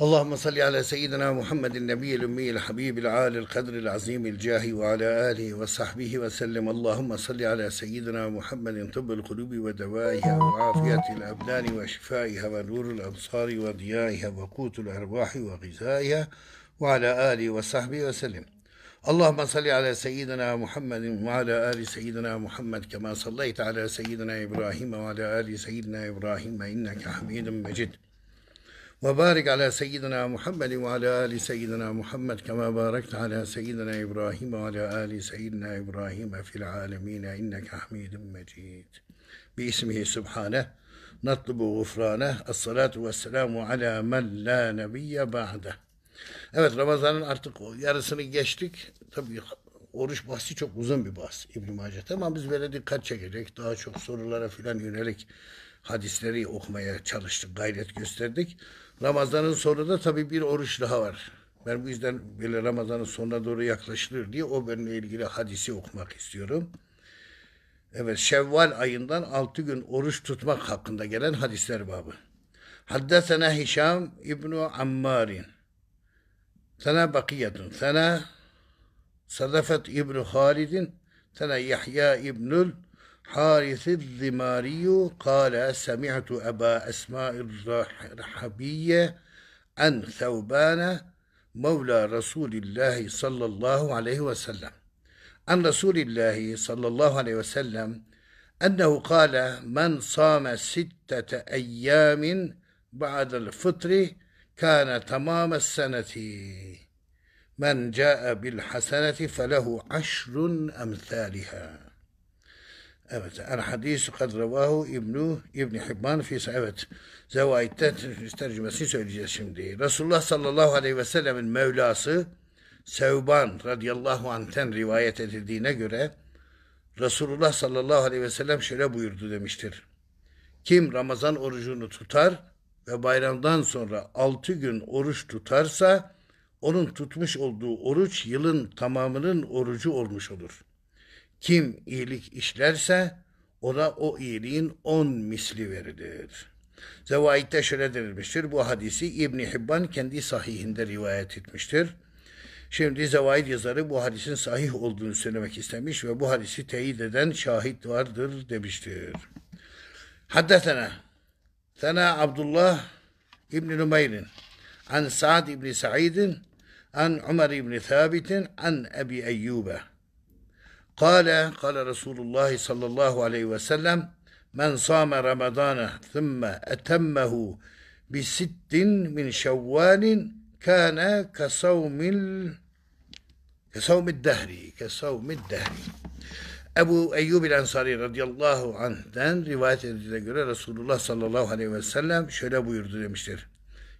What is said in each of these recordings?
اللهم صل على سيدنا محمد النبي الأمي الحبيب العالي القدر العظيم الجاه وعلى آله وصحبه وسلم اللهم صل على سيدنا محمد طب القلوب ودوائها وعافية الأبدان وشفائها ونور الأبصار وضيائها وقوت الأرواح وغذائها وعلى آله وصحبه وسلم اللهم صل على سيدنا محمد وعلى آل سيدنا محمد كما صليت على سيدنا إبراهيم وعلى آل سيدنا إبراهيم إنك حميد مجيد وبارك على سيدنا محمد وعلى آل سيدنا محمد كما باركت على سيدنا إبراهيم وعلى آل سيدنا إبراهيم في العالمين إنك حميد مجيد باسمه سبحانه نطلب غفرانه الصلاة والسلام على من la nebiye ba'de. Evet Ramazan'ın artık yarısını geçtik. Tabii oruç bahsi çok uzun bir bahs İbn-i Macet'e ama biz böyle dikkat çekecek. Daha çok sorulara filan yönelik hadisleri okumaya çalıştık, gayret gösterdik. Ramazanın sonunda tabii bir oruç daha var. Ben bu yüzden böyle Ramazan'ın sonuna doğru yaklaşılır diye o bölümle ilgili hadisi okumak istiyorum. Evet Şevval ayından altı gün oruç tutmak hakkında gelen hadisler babı. Haddesena Hişam İbnu Ammarin. Sana bakiyatun. Sana Sadafet İbnu Halid'in. Sana Yahya İbnül حارث الذماري قال سمعت أبا أسماء الرحبية عن ثوبان مولى رسول الله صلى الله عليه وسلم عن رسول الله صلى الله عليه وسلم أنه قال من صام ستة أيام بعد الفطر كان تمام السنة من جاء بالحسنة فله عشر أمثالها Evet. El hadis kad revahu İbnu İbni Hibban fi evet. Zevait'te tercümesini söyleyeceğiz şimdi. Resulullah sallallahu aleyhi ve sellemin Mevlası Sevban radıyallahu anh'ten rivayet edildiğine göre Resulullah sallallahu aleyhi ve sellem şöyle buyurdu demiştir. Kim Ramazan orucunu tutar ve bayramdan sonra altı gün oruç tutarsa onun tutmuş olduğu oruç yılın tamamının orucu olmuş olur.'' Kim iyilik işlerse o da o iyiliğin on misli verilir. Zevait'te şöyle denilmiştir. Bu hadisi İbni Hibban kendi sahihinde rivayet etmiştir. Şimdi Zevait yazarı bu hadisin sahih olduğunu söylemek istemiş ve bu hadisi teyit eden şahit vardır demiştir. Haddetene, Sana Abdullah İbni Numayr'in an Sa'd İbni Sa'id'in an Umar İbni Thabit'in an Ebi Eyyub'e Kale, kale Resulullah sallallahu aleyhi ve sellem, men sâme ramadâne thümme etemmehu bi sittin min şevvalin kâne kesavmil kesavmid dehri, kesavmid dehri. Ebu Eyyub el Ensari radıyallahu anh'den rivayet edildiğine göre Resulullah sallallahu aleyhi ve sellem şöyle buyurdu demiştir.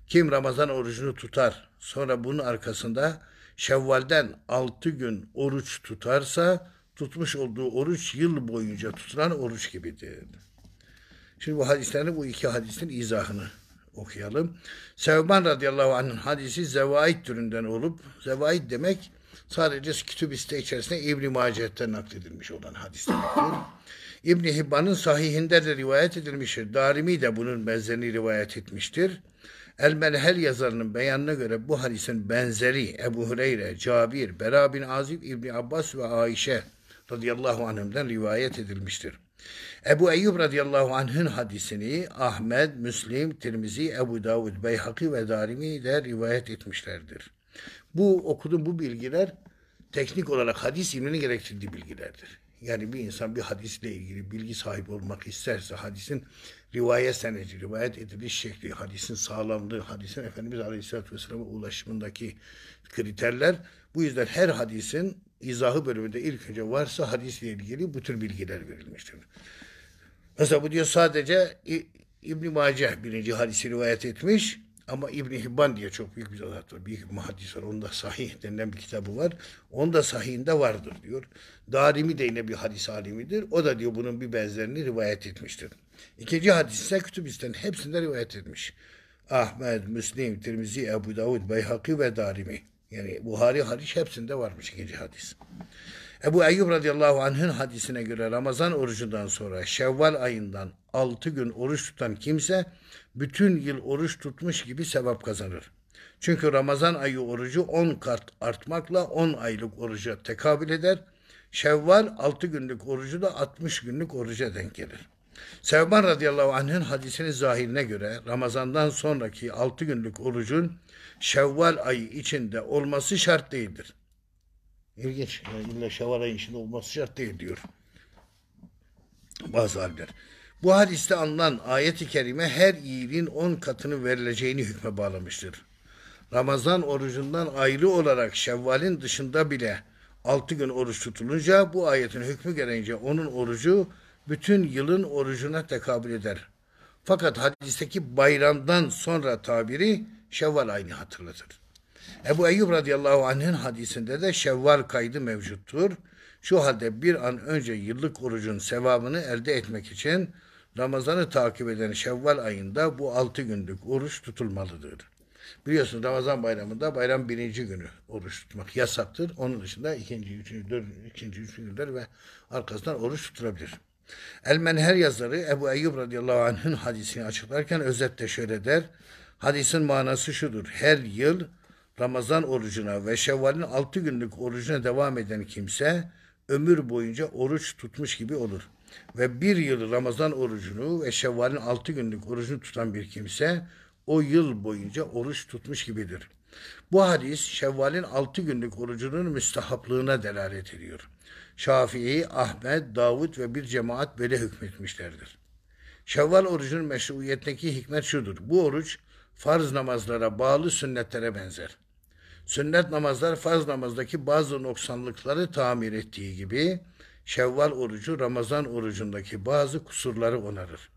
Kim Ramazan orucunu tutar sonra bunun arkasında Şevval'den altı gün oruç tutarsa tutmuş olduğu oruç yıl boyunca tutulan oruç gibidir. Şimdi bu hadislerin bu iki hadisin izahını okuyalım. Sevban radıyallahu anh'ın hadisi zevait türünden olup zevait demek sadece kütüb iste içerisinde İbn-i Macehet'te nakledilmiş olan hadis demektir. ibn Hibban'ın sahihinde de rivayet edilmiştir. Darimi de bunun benzerini rivayet etmiştir. El Menhel yazarının beyanına göre bu hadisin benzeri Ebu Hureyre, Cabir, Bera bin Azib, İbni Abbas ve Ayşe radıyallahu anh'den rivayet edilmiştir. Ebu Eyyub radıyallahu anh'ın hadisini Ahmet, Müslim, Tirmizi, Ebu Davud, Beyhaki ve Darimi de rivayet etmişlerdir. Bu okuduğum bu bilgiler teknik olarak hadis ilmini gerektirdiği bilgilerdir. Yani bir insan bir hadisle ilgili bilgi sahibi olmak isterse hadisin rivayet senedi, rivayet ediliş şekli, hadisin sağlamlığı, hadisin Efendimiz Aleyhisselatü Vesselam'a ulaşımındaki kriterler bu yüzden her hadisin izahı bölümünde ilk önce varsa hadisle ilgili bu tür bilgiler verilmiştir. Mesela bu diyor sadece İbn-i Macih birinci hadisi rivayet etmiş ama ibn Hibban diye çok büyük bir zat var. Büyük bir muhaddis var. Onun sahih denilen bir kitabı var. onda da sahihinde vardır diyor. Darimi de yine bir hadis alimidir. O da diyor bunun bir benzerini rivayet etmiştir. İkinci hadis ise Kütübisten hepsinde rivayet etmiş. Ahmet, Müslim, Tirmizi, Ebu Davud, Beyhaki ve Darimi. Yani Buhari hariç hepsinde varmış ikinci hadis. Ebu Eyyub radıyallahu anh'ın hadisine göre Ramazan orucundan sonra Şevval ayından 6 gün oruç tutan kimse bütün yıl oruç tutmuş gibi sevap kazanır. Çünkü Ramazan ayı orucu 10 kat artmakla 10 aylık oruca tekabül eder. Şevval 6 günlük orucu da 60 günlük oruca denk gelir. Sevban radıyallahu anh'ın hadisinin zahirine göre Ramazan'dan sonraki 6 günlük orucun Şevval ayı içinde olması şart değildir. İlginç. Yani illa Şevval ayı içinde olması şart değil diyor. Bazı alimler. Bu hadiste anılan ayet-i kerime her iyiliğin 10 katını verileceğini hükme bağlamıştır. Ramazan orucundan ayrı olarak Şevval'in dışında bile 6 gün oruç tutulunca bu ayetin hükmü gelince onun orucu bütün yılın orucuna tekabül eder. Fakat hadisteki bayramdan sonra tabiri Şevval ayını hatırlatır. Ebu Eyyub radıyallahu anh'ın hadisinde de Şevval kaydı mevcuttur. Şu halde bir an önce yıllık orucun sevabını elde etmek için Ramazan'ı takip eden Şevval ayında bu altı günlük oruç tutulmalıdır. Biliyorsunuz Ramazan bayramında bayram birinci günü oruç tutmak yasaktır. Onun dışında ikinci, üçüncü, dördüncü, ikinci, üçüncü günler ve arkasından oruç tutulabilir. El-Menher yazarı Ebu Eyyub radıyallahu anh'ın hadisini açıklarken özetle şöyle der. Hadisin manası şudur. Her yıl Ramazan orucuna ve Şevval'in 6 günlük orucuna devam eden kimse ömür boyunca oruç tutmuş gibi olur. Ve bir yıl Ramazan orucunu ve Şevval'in 6 günlük orucunu tutan bir kimse o yıl boyunca oruç tutmuş gibidir. Bu hadis Şevval'in 6 günlük orucunun müstahaplığına delalet ediyor.'' Şafii, Ahmet, Davud ve bir cemaat böyle hükmetmişlerdir. Şevval orucunun meşruiyetindeki hikmet şudur. Bu oruç farz namazlara bağlı sünnetlere benzer. Sünnet namazlar farz namazdaki bazı noksanlıkları tamir ettiği gibi Şevval orucu Ramazan orucundaki bazı kusurları onarır.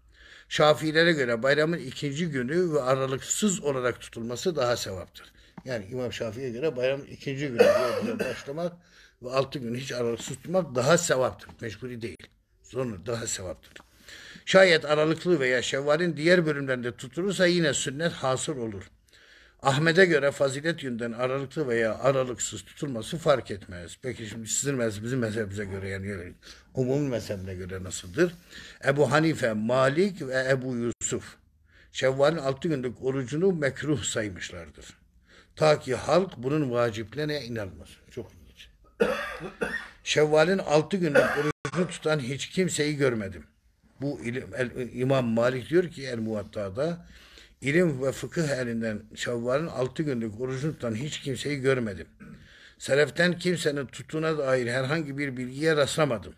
Şafiilere göre bayramın ikinci günü ve aralıksız olarak tutulması daha sevaptır. Yani İmam Şafii'ye göre bayramın ikinci günü başlamak ve altı gün hiç aralıksız tutmak daha sevaptır. Mecburi değil. Zorunlu daha sevaptır. Şayet aralıklı veya şevvalin diğer bölümlerinde tutulursa yine sünnet hasır olur. Ahmet'e göre fazilet yönden aralıklı veya aralıksız tutulması fark etmez. Peki şimdi sizin mezhebimizin mezhebimize göre yani umum mezhebine göre nasıldır? Ebu Hanife, Malik ve Ebu Yusuf Şevval'in altı günlük orucunu mekruh saymışlardır. Ta ki halk bunun vaciplerine inanmaz. Çok Şevval'in altı günlük orucunu tutan hiç kimseyi görmedim. Bu ilim, el, İmam Malik diyor ki El Muvatta'da ilim ve fıkıh elinden Şevval'in altı günlük orucunu tutan hiç kimseyi görmedim. Seleften kimsenin tuttuğuna dair herhangi bir bilgiye rastlamadım.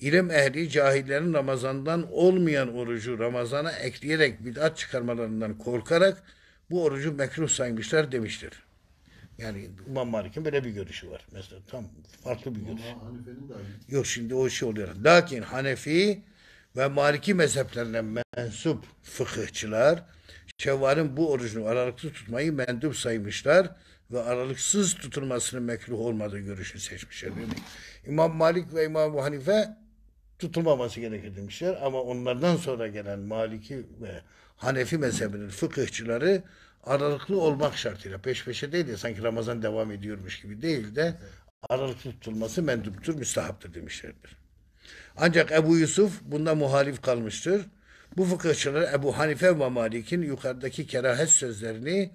İlim ehli cahillerin Ramazan'dan olmayan orucu Ramazan'a ekleyerek bid'at çıkarmalarından korkarak bu orucu mekruh saymışlar demiştir. Yani İmam Malik'in böyle bir görüşü var. Mesela tam farklı bir görüş. Yok şimdi o şey oluyor. Lakin Hanefi ve Maliki mezheplerine mensup fıkıhçılar Şevval'in bu orucunu aralıksız tutmayı mendup saymışlar ve aralıksız tutulmasının mekruh olmadığı görüşünü seçmişler. Yani İmam Malik ve İmam Hanife tutulmaması gerekir demişler ama onlardan sonra gelen Maliki ve Hanefi mezhebinin fıkıhçıları aralıklı olmak şartıyla peş peşe değil de sanki Ramazan devam ediyormuş gibi değil de aralıklı tutulması menduptur, müstahaptır demişlerdir. Ancak Ebu Yusuf bunda muhalif kalmıştır. Bu fıkıhçılar Ebu Hanife ve Malik'in yukarıdaki kerahet sözlerini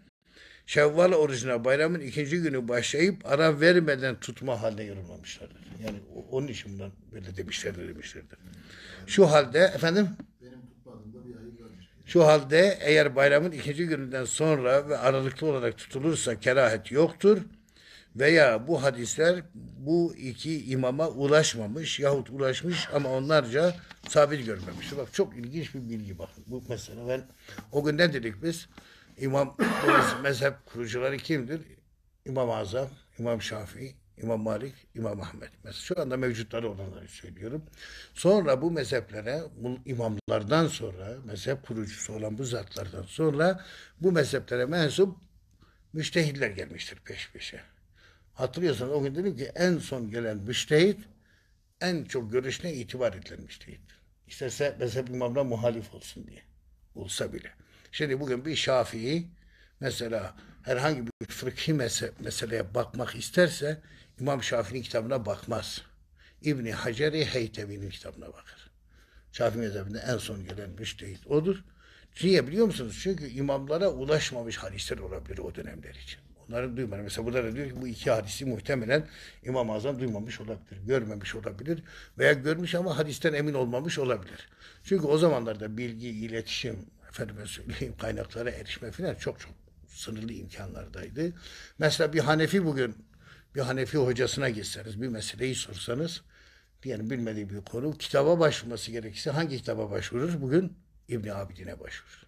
Şevval orucuna bayramın ikinci günü başlayıp ara vermeden tutma haline yorumlamışlardır. Yani onun için bundan böyle demişlerdir demişlerdir. Şu halde efendim şu halde eğer bayramın ikinci gününden sonra ve aralıklı olarak tutulursa kerahet yoktur veya bu hadisler bu iki imama ulaşmamış yahut ulaşmış ama onlarca sabit görmemiş. Bak çok ilginç bir bilgi bakın. Bu mesela ben o gün ne dedik biz? İmam mezhep kurucuları kimdir? İmam Azam, İmam Şafii, İmam Malik, İmam Ahmet. Mesela şu anda mevcutları olanları söylüyorum. Sonra bu mezheplere, bu imamlardan sonra, mezhep kurucusu olan bu zatlardan sonra bu mezheplere mensup müştehitler gelmiştir peş peşe. Hatırlıyorsanız o gün dedim ki en son gelen müştehit en çok görüşüne itibar edilen müştehittir. İsterse mezhep imamına muhalif olsun diye. Olsa bile. Şimdi bugün bir Şafii mesela herhangi bir fıkhi mesele, meseleye bakmak isterse İmam Şafii'nin kitabına bakmaz. İbni Haceri Heytebi'nin kitabına bakar. Şafii mezhebinde en son gelen müştehit odur. Niye biliyor musunuz? Çünkü imamlara ulaşmamış hadisler olabilir o dönemler için. Onları duymadı. Mesela burada da diyor ki bu iki hadisi muhtemelen İmam-ı Azam duymamış olabilir, görmemiş olabilir veya görmüş ama hadisten emin olmamış olabilir. Çünkü o zamanlarda bilgi, iletişim, efendime söyleyeyim kaynaklara erişme falan çok çok sınırlı imkanlardaydı. Mesela bir Hanefi bugün bir Hanefi hocasına gitseniz, bir meseleyi sorsanız, diyelim bilmediği bir konu, kitaba başvurması gerekirse hangi kitaba başvurur? Bugün İbni Abidin'e başvurur.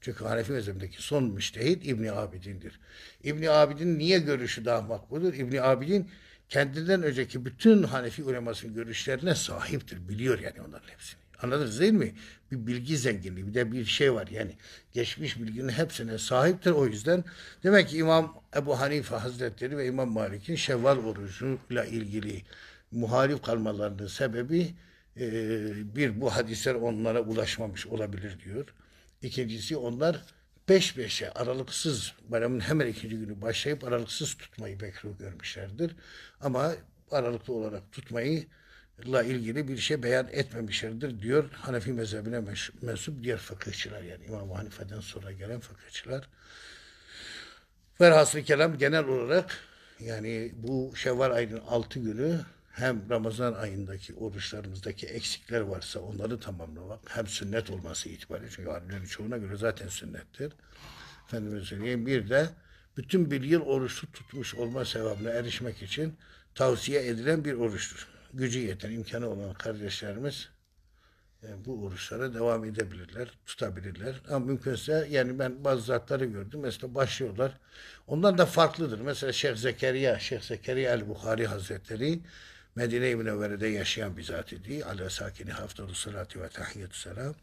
Çünkü Hanefi mezhebindeki son müştehit İbni Abidin'dir. İbni Abidin niye görüşü daha makbuldür? İbni Abidin kendinden önceki bütün Hanefi ulemasının görüşlerine sahiptir. Biliyor yani onların hepsini. Anladınız değil mi? Bir bilgi zenginliği bir de bir şey var yani. Geçmiş bilginin hepsine sahiptir o yüzden. Demek ki İmam Ebu Hanife Hazretleri ve İmam Malik'in şevval orucuyla ilgili muhalif kalmalarının sebebi e, bir bu hadisler onlara ulaşmamış olabilir diyor. İkincisi onlar beş beşe aralıksız bayramın hemen ikinci günü başlayıp aralıksız tutmayı bekliyor görmüşlerdir. Ama aralıklı olarak tutmayı ile ilgili bir şey beyan etmemişlerdir diyor Hanefi mezhebine mensup diğer fıkıhçılar yani İmam Hanife'den sonra gelen fıkıhçılar. Velhasıl kelam genel olarak yani bu Şevval ayının 6 günü hem Ramazan ayındaki oruçlarımızdaki eksikler varsa onları tamamlamak hem sünnet olması itibariyle çünkü harbiden çoğuna göre zaten sünnettir. Efendime söyleyeyim bir de bütün bir yıl oruçlu tutmuş olma sevabına erişmek için tavsiye edilen bir oruçtur gücü yeten, imkanı olan kardeşlerimiz e, bu uğraşlara devam edebilirler, tutabilirler. Ama mümkünse yani ben bazı zatları gördüm. Mesela başlıyorlar. Ondan da farklıdır. Mesela Şeyh Zekeriya, Şeyh Zekeriya el-Bukhari Hazretleri Medine-i Münevvere'de yaşayan bir zat idi. Ala sakini haftalı salati ve tahiyyatü selam.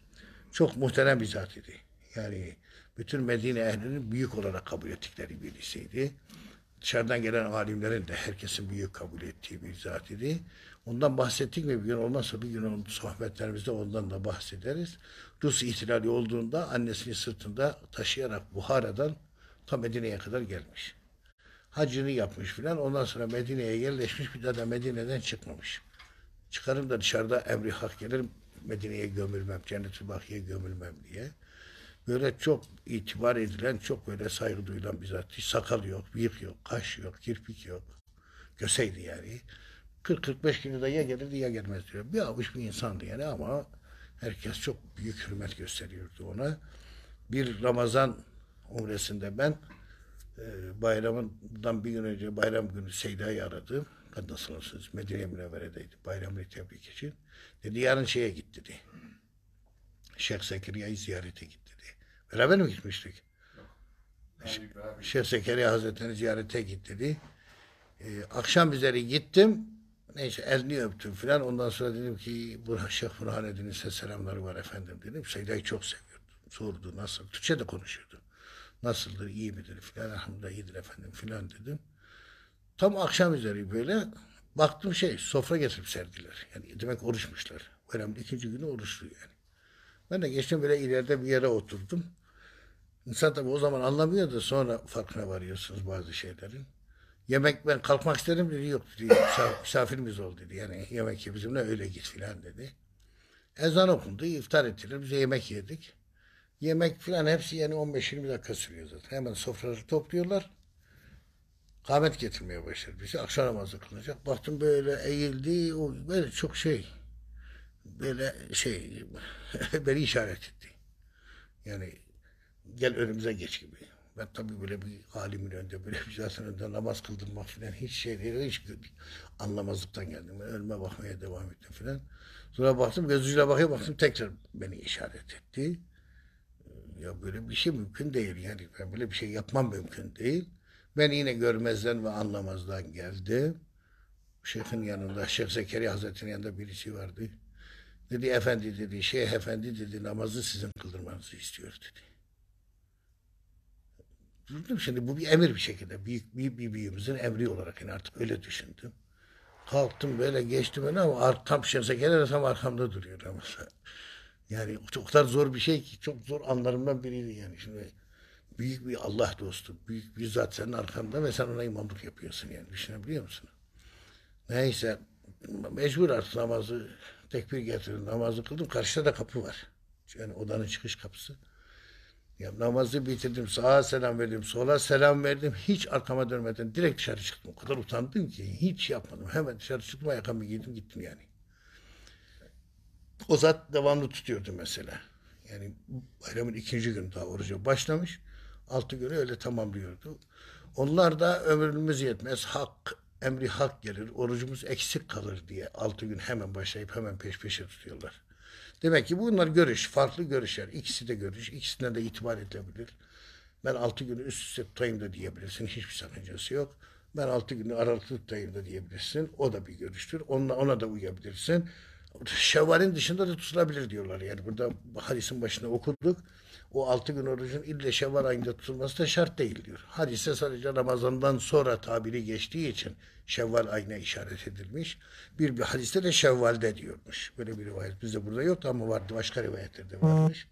Çok muhterem bir zat idi. Yani bütün Medine ehlinin büyük olarak kabul ettikleri birisiydi. Dışarıdan gelen alimlerin de herkesin büyük kabul ettiği bir zat idi. Ondan bahsettik mi bir gün olmazsa bir gün onun sohbetlerimizde ondan da bahsederiz. Rus ihtilali olduğunda annesini sırtında taşıyarak Buhara'dan ta Medine'ye kadar gelmiş. Hacını yapmış filan. Ondan sonra Medine'ye yerleşmiş. Bir daha da Medine'den çıkmamış. Çıkarım da dışarıda emri hak gelir. Medine'ye gömülmem, Cennet-i Bakiye gömülmem diye. Böyle çok itibar edilen, çok böyle saygı duyulan bir zat. Hiç sakal yok, bıyık yok, kaş yok, kirpik yok. Göseydi yani. 40-45 kiloda ya gelirdi ya gelmez diyor. Bir avuç bir insandı yani ama herkes çok büyük hürmet gösteriyordu ona. Bir Ramazan umresinde ben e, bayramından bir gün önce bayram günü Seyda'yı aradım. Nasılsınız? Medine Münevvere'deydi. Bayramını tebrik için. Dedi yarın şeye git dedi. Şeyh Zekeriya'yı ziyarete git dedi. Beraber mi gitmiştik? Şeyh Zekeriya Hazretleri'ni ziyarete git dedi. Ee, akşam üzeri gittim. Neyse elini öptüm filan. Ondan sonra dedim ki Burhan Şeyh Burhanettin'in size selamları var efendim dedim. Seyda'yı çok seviyordu. Sordu nasıl? Türkçe de konuşuyordu. Nasıldır, iyi midir filan. Elhamdülillah iyidir efendim filan dedim. Tam akşam üzeri böyle baktım şey sofra getirip serdiler. Yani demek oruçmuşlar. Önemli ikinci günü oruçlu yani. Ben de geçtim böyle ileride bir yere oturdum. İnsan tabii o zaman anlamıyor da sonra farkına varıyorsunuz bazı şeylerin. Yemek ben kalkmak istedim dedi. Yok dedi. Misafirimiz ol dedi. Yani yemek ye bizimle öyle git filan dedi. Ezan okundu. iftar ettiler. Bize yemek yedik. Yemek filan hepsi yani 15-20 dakika sürüyor zaten. Hemen sofraları topluyorlar. Kahmet getirmeye başladı bizi. Akşam namazı kılınacak. Baktım böyle eğildi. O böyle çok şey böyle şey beni işaret etti. Yani gel önümüze geç gibi. Ben tabii böyle bir alimin önünde böyle bir önünde namaz kıldım bak filan hiç şey değil, hiç anlamazlıktan geldim. Ben ölüme bakmaya devam ettim filan. Sonra baktım gözüyle bakıyor baktım tekrar beni işaret etti. Ee, ya böyle bir şey mümkün değil yani ben böyle bir şey yapmam mümkün değil. Ben yine görmezden ve anlamazdan geldim. Şeyh'in yanında, Şeyh Zekeriya Hazretleri'nin yanında birisi vardı. Dedi efendi dedi, Şeyh efendi dedi namazı sizin kıldırmanızı istiyor dedi. Dedim şimdi bu bir emir bir şekilde. Büyük, büyük bir büyüğümüzün emri olarak yani artık öyle düşündüm. Kalktım böyle geçtim öyle ama ar tam şansa gelirsem arkamda duruyor ama. Yani o kadar zor bir şey ki çok zor anlarımdan biriydi yani. Şimdi büyük bir Allah dostu, büyük bir zat senin arkanda ve sen ona imamlık yapıyorsun yani düşünebiliyor musun? Neyse mecbur artık namazı tekbir getirdim, namazı kıldım. Karşıda da kapı var. Yani odanın çıkış kapısı. Ya namazı bitirdim, sağa selam verdim, sola selam verdim. Hiç arkama dönmeden direkt dışarı çıktım. O kadar utandım ki hiç yapmadım. Hemen dışarı çıktım, ayakkabımı giydim gittim yani. O zat devamlı tutuyordu mesela. Yani bayramın ikinci günü daha oruca başlamış. Altı günü öyle tamamlıyordu. Onlar da ömrümüz yetmez. Hak, emri hak gelir. Orucumuz eksik kalır diye altı gün hemen başlayıp hemen peş peşe tutuyorlar. Demek ki bunlar görüş, farklı görüşler. İkisi de görüş, ikisine de itibar edebilir. Ben altı günü üst üste tutayım da diyebilirsin. Hiçbir sakıncası yok. Ben altı günü aralıklı tutayım da diyebilirsin. O da bir görüştür. Ona, ona da uyabilirsin. Şevval'in dışında da tutulabilir diyorlar. Yani burada hadisin başında okuduk o altı gün orucun ille Şevval ayında tutulması da şart değil diyor. Hadise sadece Ramazan'dan sonra tabiri geçtiği için Şevval ayına işaret edilmiş. Bir, bir hadiste de Şevval'de diyormuş. Böyle bir rivayet bizde burada yok ama vardı başka rivayetlerde varmış.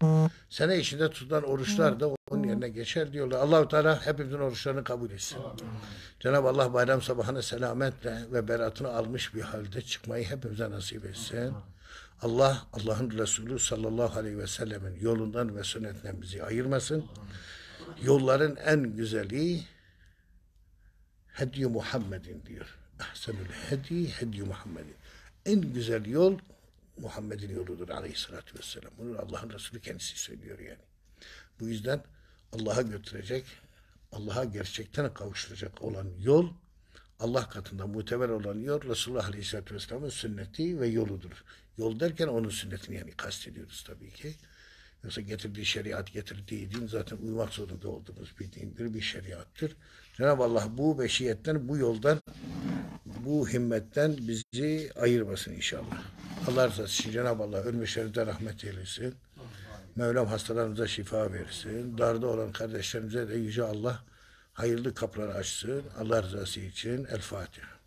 Sene içinde tutulan oruçlar da onun yerine geçer diyorlar. Allahu Teala hepimizin oruçlarını kabul etsin. Cenab-ı Allah bayram sabahına selametle ve beratını almış bir halde çıkmayı hepimize nasip etsin. Amin. Allah, Allah'ın Resulü sallallahu aleyhi ve sellemin yolundan ve sünnetinden bizi ayırmasın. Yolların en güzeli Hedi Muhammed'in diyor. Ahsenül hedi hedi Muhammed'in. En güzel yol Muhammed'in yoludur aleyhissalatü vesselam. Bunu Allah'ın Resulü kendisi söylüyor yani. Bu yüzden Allah'a götürecek, Allah'a gerçekten kavuşturacak olan yol Allah katında muteber olan yol Resulullah Aleyhisselatü Vesselam'ın sünneti ve yoludur. Yol derken onun sünnetini yani kastediyoruz tabii ki. Yoksa getirdiği şeriat, getirdiği din zaten uymak zorunda olduğumuz bir dindir, bir şeriattır. Cenab-ı Allah bu beşiyetten, bu yoldan, bu himmetten bizi ayırmasın inşallah. Allah razı olsun. Cenab-ı Allah ölmüşlerimize rahmet eylesin. Mevlam hastalarımıza şifa versin. Darda olan kardeşlerimize de Yüce Allah hayırlı kapılar açsın. Allah rızası için El Fatiha.